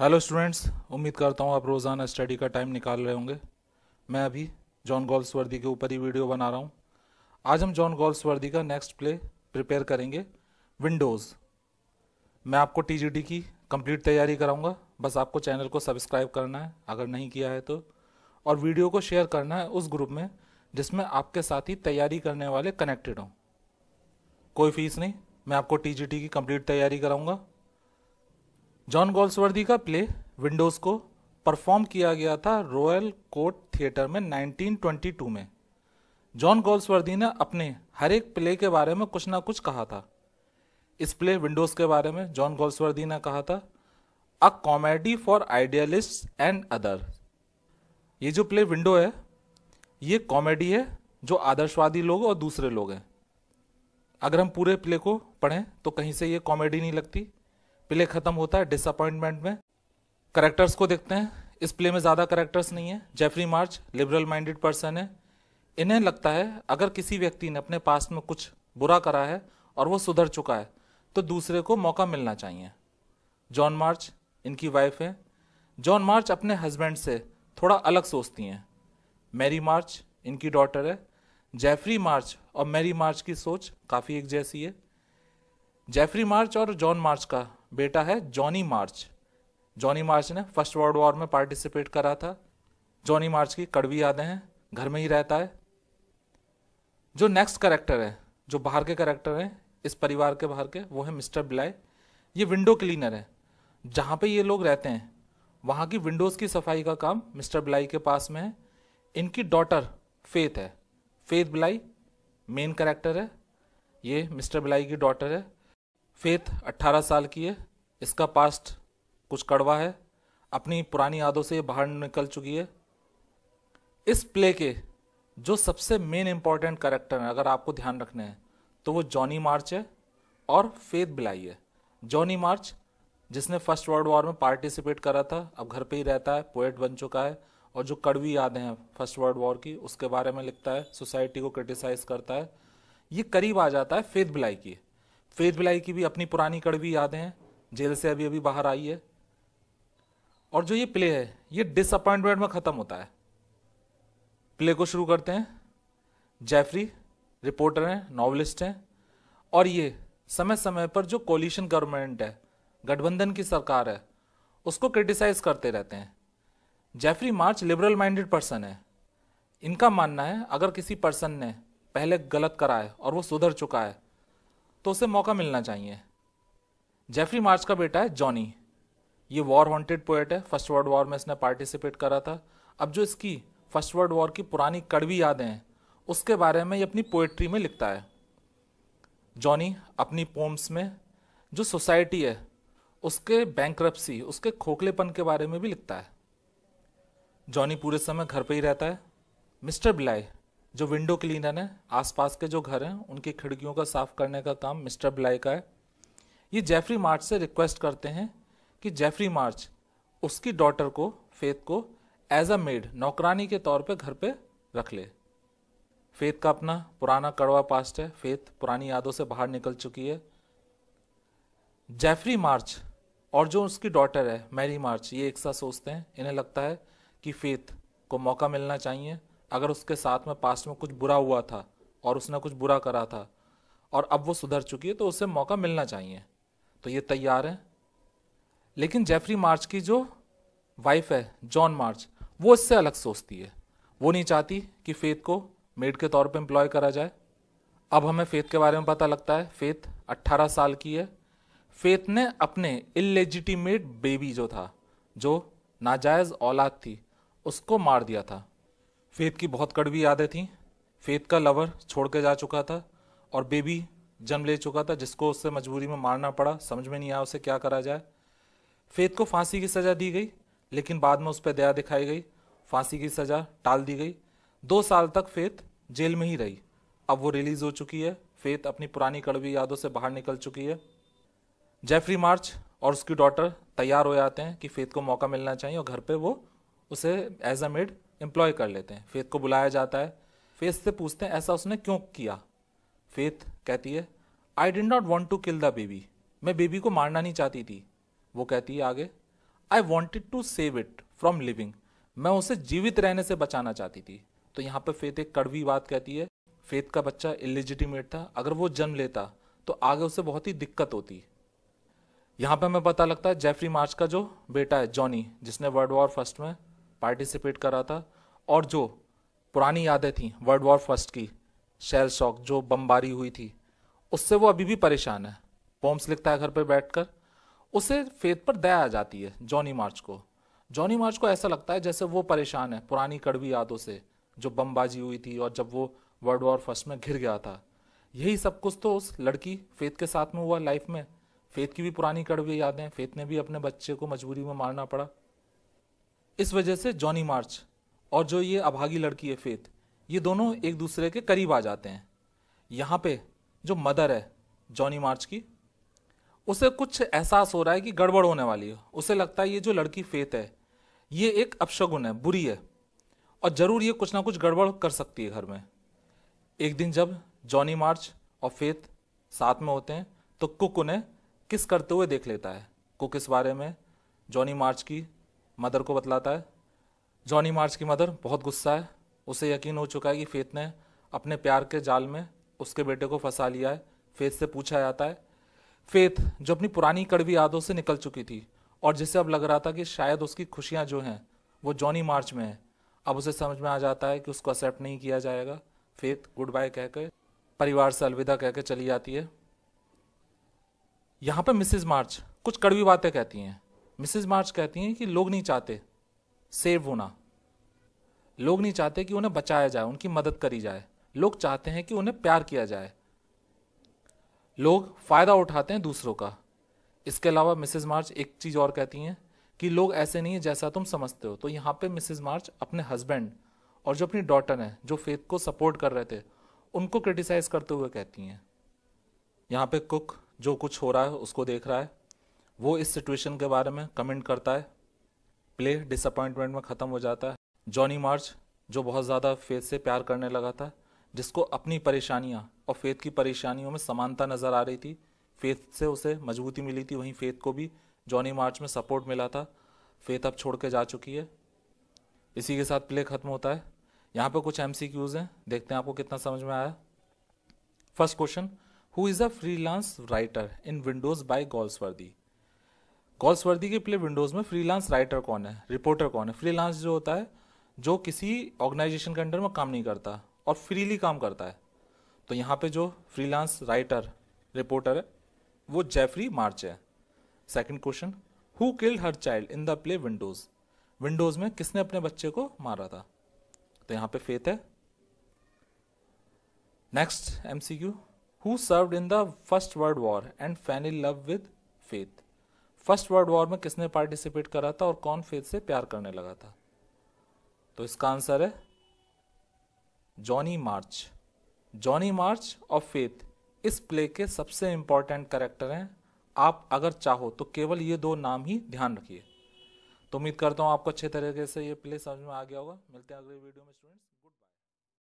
hello students उम्मीद करता हूँ आप रोज़ाना स्टडी का टाइम निकाल रहे होंगे मैं अभी जॉन गॉल्स के ऊपर ही वीडियो बना रहा हूँ आज हम जॉन गॉल्स वर्दी का नेक्स्ट प्ले प्रिपेयर करेंगे विंडोज़ मैं आपको टीजीडी की कंप्लीट तैयारी कराऊंगा बस आपको चैनल को सब्सक्राइब करना है अगर नहीं किया है तो और वीडियो को शेयर करना है उस ग्रुप में जिसमें आपके साथ ही तैयारी करने वाले कनेक्टेड हों कोई फीस नहीं मैं आपको टी की कंप्लीट तैयारी कराऊंगा जॉन गोल्सवर्दी का प्ले विंडोज को परफॉर्म किया गया था रॉयल कोर्ट थिएटर में 1922 में जॉन गोल्सवर्दी ने अपने हर एक प्ले के बारे में कुछ ना कुछ कहा था इस प्ले विंडोज के बारे में जॉन गोल्सवर्दी ने कहा था a comedy for idealist and other ये जो प्ले विंडो है ये कॉमेडी है जो आदर्शवादी लोग और दूसरे लोग हैं अगर हम पूरे प्ले को पढ़ें तो कहीं से ये कॉमेडी नहीं लगती प्ले खत्म होता है डिसअपॉइंटमेंट में करेक्टर्स को देखते हैं इस प्ले में ज़्यादा करेक्टर्स नहीं है Geoffrey March liberal minded person है इन्हें लगता है अगर किसी व्यक्ति ने अपने पास्ट में कुछ बुरा करा है और वो सुधर चुका है तो दूसरे को मौका मिलना चाहिए जॉन मार्च इनकी वाइफ है जॉन मार्च अपने हस्बैंड से थोड़ा अलग सोचती हैं मैरी मार्च इनकी डॉटर है जेफरी मार्च और मैरी मार्च की सोच काफ़ी एक जैसी है जेफरी मार्च और जॉन मार्च का बेटा है जॉनी मार्च जॉनी मार्च ने फर्स्ट वर्ल्ड वॉर में पार्टिसिपेट करा था जॉनी मार्च की कड़वी यादें हैं घर में ही रहता है जो नेक्स्ट करेक्टर है जो बाहर के करेक्टर हैं इस परिवार के बाहर के वो है मिस्टर ब्लाय ये विंडो क्लीनर है जहाँ पे ये लोग रहते हैं वहाँ की विंडोज़ की सफाई का काम मिस्टर ब्लाई के पास में है इनकी डॉटर फेथ है फेथ ब्लाई मेन करेक्टर है ये मिस्टर ब्लाई की डॉटर है फेथ 18 साल की है इसका पास्ट कुछ कड़वा है अपनी पुरानी यादों से बाहर निकल चुकी है इस प्ले के जो सबसे मेन इम्पॉर्टेंट करेक्टर हैं अगर आपको ध्यान रखने हैं तो वो जॉनी मार्च है और फेथ बिलाई है जॉनी मार्च जिसने फर्स्ट वर्ल्ड वॉर में पार्टिसिपेट करा था अब घर पे ही रहता है पोएट बन चुका है और जो कड़वी यादें हैं फर्स्ट वर्ल्ड वॉर की उसके बारे में लिखता है सोसाइटी को क्रिटिसाइज करता है ये करीब आ जाता है फेथ बिलाई की फेथ बिलाई की भी अपनी पुरानी कड़वी यादें हैं जेल से अभी अभी बाहर आई है और जो ये प्ले है ये डिसअपॉइंटमेंट में ख़त्म होता है प्ले को शुरू करते हैं जेफरी रिपोर्टर हैं नॉवलिस्ट हैं और ये समय समय पर जो कोलिशन गवर्नमेंट है गठबंधन की सरकार है उसको क्रिटिसाइज करते रहते हैं Geoffrey March liberal minded person है इनका मानना है अगर किसी पर्सन ने पहले गलत करा है और वो सुधर चुका है तो उसे मौका मिलना चाहिए जेफरी मार्च का बेटा है जॉनी ये वॉर हॉन्टेड पोएट है फर्स्ट वर्ल्ड वॉर में इसने पार्टिसिपेट करा था अब जो इसकी फर्स्ट वर्ल्ड वॉर की पुरानी कड़वी यादें हैं उसके बारे में ये अपनी पोएट्री में लिखता है जॉनी अपनी पोम्स में जो सोसाइटी है उसके बैंक उसके खोखलेपन के बारे में भी लिखता है जॉनी पूरे समय घर पर ही रहता है मिस्टर बिलाई जो विंडो क्लीनर हैं आसपास के जो घर हैं उनकी खिड़कियों का साफ करने का काम मिस्टर ब्लाई का है ये जेफरी मार्च से रिक्वेस्ट करते हैं कि जेफरी मार्च उसकी डॉटर को फेथ को एज अ मेड नौकरानी के तौर पे घर पे रख ले फेथ का अपना पुराना कड़वा पास्ट है फेथ पुरानी यादों से बाहर निकल चुकी है जेफरी मार्च और जो उसकी डॉटर है मैरी मार्च ये एक साथ सोचते हैं इन्हें लगता है कि फेथ को मौका मिलना चाहिए अगर उसके साथ में पास्ट में कुछ बुरा हुआ था और उसने कुछ बुरा करा था और अब वो सुधर चुकी है तो उसे मौका मिलना चाहिए तो ये तैयार है लेकिन जेफरी मार्च की जो वाइफ है जॉन मार्च वो इससे अलग सोचती है वो नहीं चाहती कि फेत को मेड के तौर पे एम्प्लॉय करा जाए अब हमें फेत के बारे में पता लगता है फेत 18 साल की है फेत ने अपने इलेजिटीमेट बेबी जो था जो नाजायज़ औलाद थी उसको मार दिया था फेथ की बहुत कड़वी यादें थीं फेथ का लवर छोड़ के जा चुका था और बेबी जन्म ले चुका था जिसको उससे मजबूरी में मारना पड़ा समझ में नहीं आया उसे क्या करा जाए फेथ को फांसी की सज़ा दी गई लेकिन बाद में उस पर दया दिखाई गई फांसी की सज़ा टाल दी गई दो साल तक फेथ जेल में ही रही अब वो रिलीज़ हो चुकी है फेथ अपनी पुरानी कड़वी यादों से बाहर निकल चुकी है जेफरी मार्च और उसकी डॉटर तैयार हो जाते हैं कि फेथ को मौका मिलना चाहिए और घर पे वो उसे एज अ मेड एम्प्लॉय कर लेते हैं फेथ को बुलाया जाता है फेथ से पूछते हैं ऐसा उसने क्यों किया फेथ कहती है I did not want to kill the baby मैं बेबी को मारना नहीं चाहती थी वो कहती है आगे I wanted to save it from living मैं उसे जीवित रहने से बचाना चाहती थी तो यहाँ पर फेथ एक कड़वी बात कहती है फेथ का बच्चा इलिजिटिमेट था अगर वो जन्म लेता तो आगे उसे बहुत ही दिक्कत होती यहाँ पे हमें पता लगता है जेफरी मार्च का जो बेटा है जॉनी जिसने वर्ल्ड वॉर फर्स्ट में पार्टिसिपेट करा था और जो पुरानी यादें थी वर्ल्ड वॉर फर्स्ट की शेल शॉक जो बमबारी हुई थी उससे वो अभी भी परेशान है पोम्स लिखता है घर पर बैठकर उसे फेत पर दया आ जाती है जॉनी मार्च को जॉनी मार्च को ऐसा लगता है जैसे वो परेशान है पुरानी कड़वी यादों से जो बमबाजी हुई थी और जब वो वर्ल्ड वॉर फर्स्ट में घिर गया था यही सब कुछ तो उस लड़की फेत के साथ में हुआ लाइफ में फेत की भी पुरानी कड़वी यादें फेत ने भी अपने बच्चे को मजबूरी में मारना पड़ा इस वजह से जॉनी मार्च और जो ये अभागी लड़की है फेथ ये दोनों एक दूसरे के करीब आ जाते हैं यहाँ पे जो मदर है जॉनी मार्च की उसे कुछ एहसास हो रहा है कि गड़बड़ होने वाली है उसे लगता है ये जो लड़की फेथ है ये एक अपशगुन है बुरी है और ज़रूर ये कुछ ना कुछ गड़बड़ कर सकती है घर में एक दिन जब जॉनी मार्च और फेथ साथ में होते हैं तो कुक उन्हें किस करते हुए देख लेता है कुक इस बारे में जॉनी मार्च की मदर को बतलाता है जॉनी मार्च की मदर बहुत गुस्सा है उसे यकीन हो चुका है कि फेथ ने अपने प्यार के जाल में उसके बेटे को फंसा लिया है फेथ से पूछा जाता है फेथ जो अपनी पुरानी कड़वी यादों से निकल चुकी थी और जिसे अब लग रहा था कि शायद उसकी खुशियाँ जो हैं वो जॉनी मार्च में है अब उसे समझ में आ जाता है कि उसको एक्सेप्ट नहीं किया जाएगा फेथ गुड बाय कहकर परिवार से अलविदा कहकर चली जाती है यहाँ पर मिसिज मार्च कुछ कड़वी बातें कहती हैं मिसेज मार्च कहती हैं कि लोग नहीं चाहते सेव होना लोग नहीं चाहते कि उन्हें बचाया जाए उनकी मदद करी जाए लोग चाहते हैं कि उन्हें प्यार किया जाए लोग फ़ायदा उठाते हैं दूसरों का इसके अलावा मिसेज मार्च एक चीज़ और कहती हैं कि लोग ऐसे नहीं है जैसा तुम समझते हो तो यहाँ पे मिसेज मार्च अपने हस्बैंड और जो अपनी डॉटर है जो फेथ को सपोर्ट कर रहे थे उनको क्रिटिसाइज करते हुए कहती हैं यहाँ पे कुक जो कुछ हो रहा है उसको देख रहा है वो इस सिचुएशन के बारे में कमेंट करता है प्ले डिसअपॉइंटमेंट में ख़त्म हो जाता है जॉनी मार्च जो बहुत ज़्यादा फेथ से प्यार करने लगा था जिसको अपनी परेशानियाँ और फेथ की परेशानियों में समानता नज़र आ रही थी फेथ से उसे मजबूती मिली थी वहीं फेथ को भी जॉनी मार्च में सपोर्ट मिला था फेथ अब छोड़ के जा चुकी है इसी के साथ प्ले ख़त्म होता है यहाँ पे कुछ एम सी क्यूज़ हैं देखते हैं आपको कितना समझ में आया first question who is a freelance writer in Windows by worthy Galsworthy के प्ले विंडोज़ में फ्रीलांस राइटर कौन है रिपोर्टर कौन है फ्रीलांस जो होता है जो किसी ऑर्गेनाइजेशन के अंडर में काम नहीं करता और फ्रीली काम करता है तो यहाँ पे जो फ्रीलांस राइटर रिपोर्टर है वो जेफरी मार्च है second question who killed her child in the play Windows Windows में किसने अपने बच्चे को मारा था तो यहाँ पे फेथ है next MCQ who served in the first world war and fell in love with Faith first world war में किसने पार्टिसिपेट करा था और कौन फेथ से प्यार करने लगा था तो इसका आंसर है जॉनी मार्च जॉनी मार्च और फेथ इस प्ले के सबसे इंपॉर्टेंट करेक्टर हैं आप अगर चाहो तो केवल ये दो नाम ही ध्यान रखिए तो उम्मीद करता हूँ आपको अच्छे तरीके से ये प्ले समझ में आ गया होगा मिलते हैं अगले वीडियो में स्टूडेंट्स